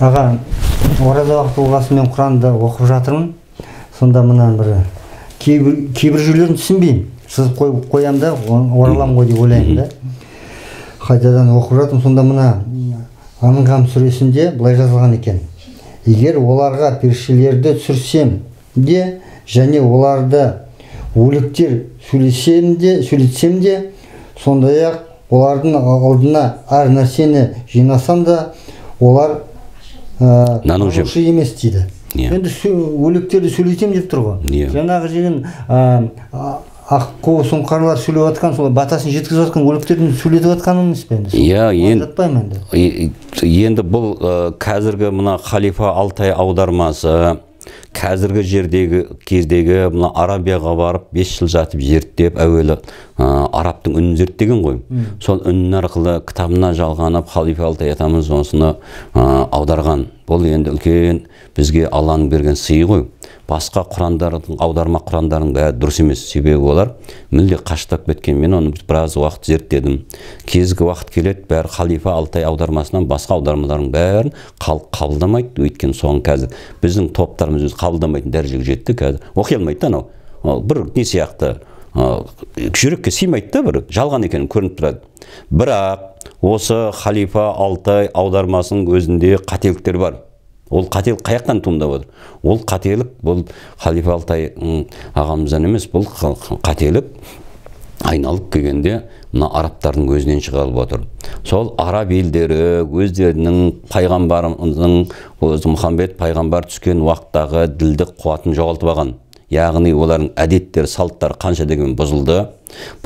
аға ораза уақыт мен құранды оқып жатырмын сонда мына бір кейбір кейбір жерлерін түсінбеймін сызып қойып қоямын да ораламын ғой деп ойлаймын да қайтадан оқып жатырмын сонда мына анғам сүресінде былай жазылған екен егер оларға періштелерді түсірсем де және оларды өліктер сөйлесем де сөйлетсем де сондай ақ олардың алдына әр нәрсені жинасам да олар Ә, наноушы емес дейді енді өліктерді сөйлетемін деп тұр ғой иә жаңағы жеген ә, аққу сұңқарлар сөйлеп жатқан сол батасын жеткізіп жатқан өліктердің сөйлетіп жатқаны емес пе енді иә енді енді бұл ә, қазіргі мына халифа алтай аудармасы қазіргі жердегі кездегі мына арабияға барып бес жыл жатып зерттеп әуелі ә, арабтың үнін зерттеген ғой сол үнін арқылы кітабына жалғанып халифа алтай атамыз осыны аударған бұл енді үлкен бізге алланың берген сыйы ғой басқа құрандардың аударма құрандарының бәрі дұрыс емес себебі олар мүлде қаштап кеткен мен оны біраз уақыт зерттедім кезгі уақыт келеді бәрі халифа алтай аудармасынан басқа аудармалардың бәрін халық қабылдамайды өйткені соны қазір біздің топтарымыз өзі қабылдамайтын дәрежеге жетті қазір оқи алмайды да анау бір не сияқты жүрекке сыймайды да бір жалған екені көрініп тұрады бірақ осы халифа алтай аудармасының өзінде қателіктер бар ол қателік қаяқтан туындап отыр ол қателік бұл халифа алтай ағамыздан емес бұл қателік айналып келгенде мына арабтардың өзінен шығалып отыр сол араб елдері өздерінің пайғамбарымыздың өзі мұхаммед пайғамбар түскен уақыттағы ділдік қуатын жоғалтып алған яғни олардың әдеттер салттары қанша деген бұзылды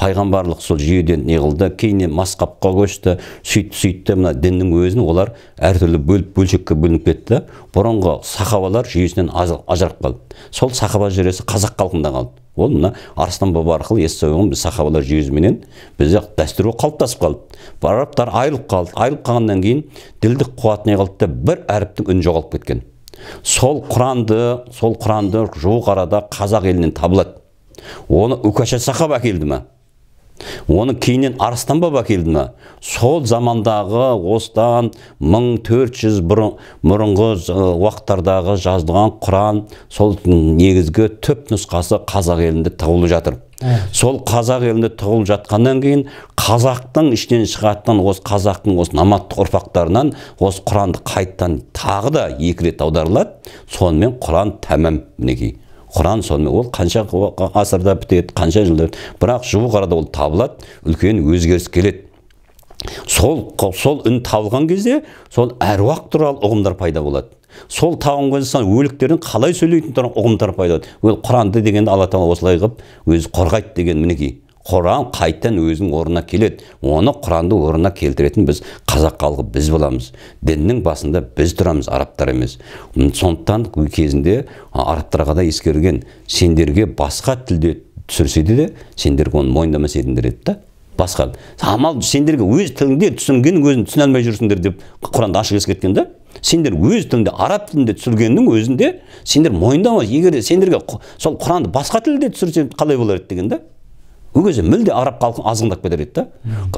пайғамбарлық сол жүйеден неғылды кейіннен масқапқа көшті сөйтті сөйтті мына діннің өзін олар әртүрлі бөліп бөлшекке бөлініп кетті бұрынғы сахабалар жүйесінен ажырап қалды сол сахаба жүйесі қазақ халқында қалды ол мына арыстан баба арқылы ес сауған біз сахабалар жүйесіменен бізде дәстүр қалыптасып қалды арабтар айырылып қалды айырылып қалғаннан кейін ділдік қуат не қылды да бір әріптің үні жоғалып кеткен сол құранды сол құранды жуық арада қазақ елінен табылады оны үкаша сахаб әкелді ма оны кейіннен арыстан баба келді ма сол замандағы осыдан 1400 мұрынғыз уақыттардағы жазылған құран сол негізгі түп нұсқасы қазақ елінде тығылып жатыр сол қазақ елінде тығылып жатқаннан кейін қазақтың ішінен шығатын осы қазақтың осы наматтық ұрпақтарынан осы құранды қайттан тағы да екі рет аударылады сонымен құран тәмам мінекей құран сонымен ол қанша ғасырда бітеді қанша жылда бірақ жуық арада ол табылады үлкен өзгеріс келеді сол сол үн табылған кезде сол әруақ туралы ұғымдар пайда болады сол табылған кезде өліктердің қалай сөйлейтіні туралы ұғымдар пайда болады ол құранды деген алла тағала осылай қылып өзі қорғайды деген мінекей құран қайтадан өзінің орнына келеді оны құранды орнына келтіретін біз қазақ халқы біз боламыз діннің басында біз тұрамыз арабтар емес сондықтан кезінде арабтарға да ескерген сендерге басқа тілде түсірсе де сендер оны мойындамас едіңдер деді да басқа амал сендерге өз тіліңде түсінгеннің өзін түсіне алмай жүрсіңдер деп құранда ашық ескерткен да сендер өз тіліңде араб тілінде түсіргеннің өзінде сендер мойындамай егер сендерге сол құранды басқа тілде түсірсе қалай болар еді деген да ол кезде мүлде араб халқын азғындап кетер еді да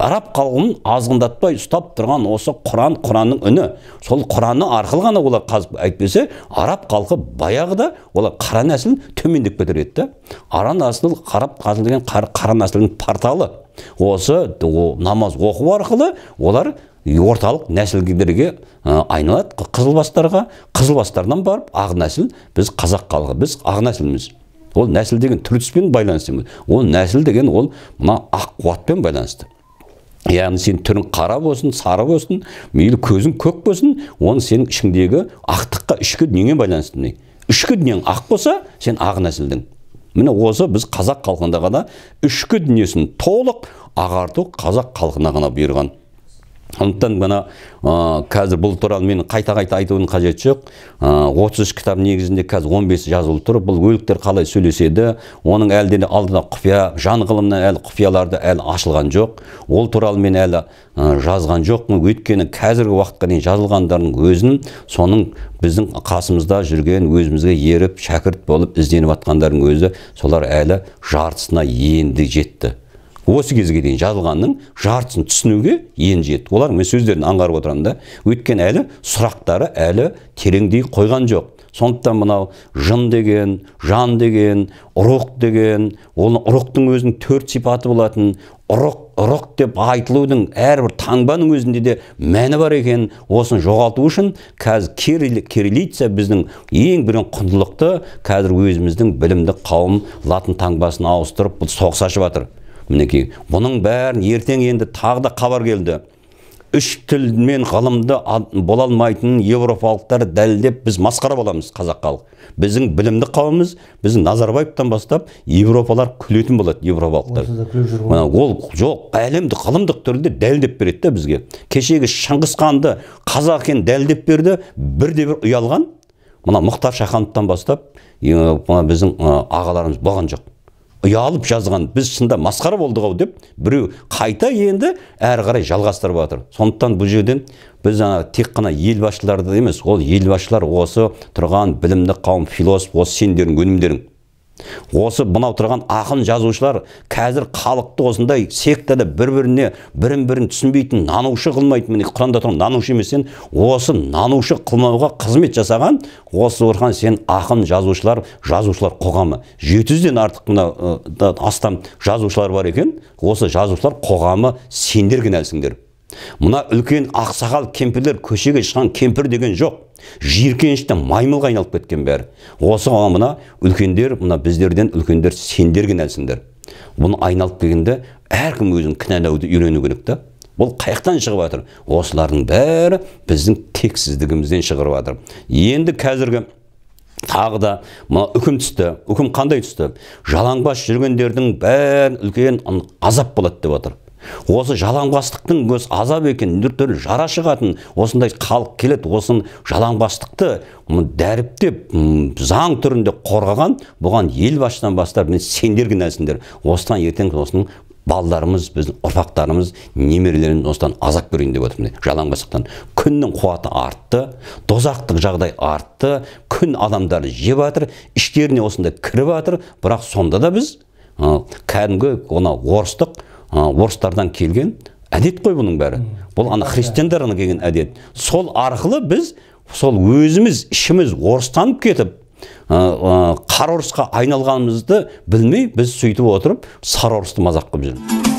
араб халқын азғындатпай ұстап тұрған осы құран құранның үні сол құраны арқылы ғана олар қазып әйтпесе араб халқы баяғыда олар қара нәсілін төмендеп кетер еді да ара нәсіл араб нәсіл деген қара нәсілдің порталы осы намаз оқу арқылы олар орталық нәсілдерге айналады қызылбастарға қызылбастардан барып ақ нәсіл біз қазақ халқы біз ақ нәсілміз ол нәсіл деген түспен байланысты емес ол нәсіл деген ол мына ақ қуатпен байланысты яғни сен түрің қара болсын сары болсын мейлі көзің көк болсын оны сенің ішіңдегі ақтыққа ішкі дүниеңе байланысты міне ішкі дүниең ақ болса сен ақ нәсілдің міне осы біз қазақ халқында ғана ішкі дүниесін толық ағарту қазақ халқына ғана бұйырған сондықтан мына қазір бұл туралы мен қайта қайта айтудың қажеті жоқ отыз үш кітап негізінде қазір он бесі жазылып тұр бұл өліктер қалай сөйлеседі оның әлі де алдына құпия жан ғылымына әлі құпияларды әлі ашылған жоқ ол туралы мен әлі жазған жоқпын өйткені қазіргі уақытқа дейін жазылғандардың өзін соның біздің қасымызда жүрген өзімізге еріп шәкірт болып ізденіп жатқандардың өзі солар әлі жартысына енді жетті осы кезге дейін жазылғанның жартысын түсінуге енді жетті олар мен сөздерін аңғарып отырамын да өйткені әлі сұрақтары әлі тереңдей қойған жоқ сондықтан мынау жын деген жан деген ұрық деген оны ұрықтың өзінің төрт сипаты болатын ұрық ұрық деп айтылудың әрбір таңбаның өзінде де мәні бар екен осыны жоғалту үшін қазір кириллица біздің ең бірін құндылықты қазір өзіміздің білімді қауым латын таңбасын ауыстырып соғыс ашып жатыр мінекей бұның бәрін ертең енді тағы да хабар келді үш тіл мен ғылымды бола алмайтынын еуропалықтар дәлелдеп біз масқара боламыз қазақ халық біздің білімді қауымымыз біздің назарбаевтан бастап европалар күлетін болады еуропалықтар мына ол жоқ әлемді ғылымдық түрде дәлелдеп береді да бізге кешегі шыңғыс ханды қазақ екенін дәлелдеп берді бірде бір ұялған мына мұхтар шахановтан бастап біздің ағаларымыз болған жоқ ұялып жазған біз шында масқара болдық ау деп біреу қайта енді әрі қарай жалғастырып жатыр сондықтан бұл жерден біз ана тек қана ел басшыларды емес ол ел осы тұрған білімді қауым философ осы сендердің өнімдерің осы бұнау тұрған ақын жазушылар қазір қалықты осындай сектада бір біріне бірін бірін түсінбейтін нанушы қылмайтын міне құранда тұрған нанушы емес осы нанушы қылмауға қызмет жасаған осы орхан сен ақын жазушылар жазушылар қоғамы жеті жүзден артық мына астам жазушылар бар екен осы жазушылар қоғамы сендер кінәлісіңдер мына үлкен ақсақал кемпірлер көшеге шыққан кемпір деген жоқ жиіркенішті маймылға айналып кеткен бәрі осыған мына үлкендер мына біздерден үлкендер сендер кінәлісіңдер бұны айналып келгенде әркім өзін кінәлауды үйрену керек та бұл қаяқтан шығып жатыр осылардың бәрі біздің тексіздігімізден шығып жатыр енді қазіргі тағы да мына үкім түсті үкім қандай түсті жалаңбас жүргендердің бәрін үлкен азап болады деп жатыр осы жалаңбастықтың өз азап екен түрлі жара шығатын осындай халық келеді осын жалаңбастықты дәріптеп заң түрінде қорғаған бұған ел бастан бастап мен сендер кінәлісіңдер осыдан ертең осының балдарымыз біздің ұрпақтарымыз немерелеріміз осыдан азап көрейін деп отырмын күннің қуаты артты дозақтық жағдай артты күн адамдарды жеп жатыр іштеріне осындай кіріп жатыр бірақ сонда да біз кәдімгі орыстық орыстардан келген әдет қой бұның бәрі бұл ана христиандардан келген әдет сол арқылы біз сол өзіміз ішіміз орыстанып кетіп қара орысқа айналғанымызды білмей біз сөйтіп отырып сары орысты мазақ қылып жүрміз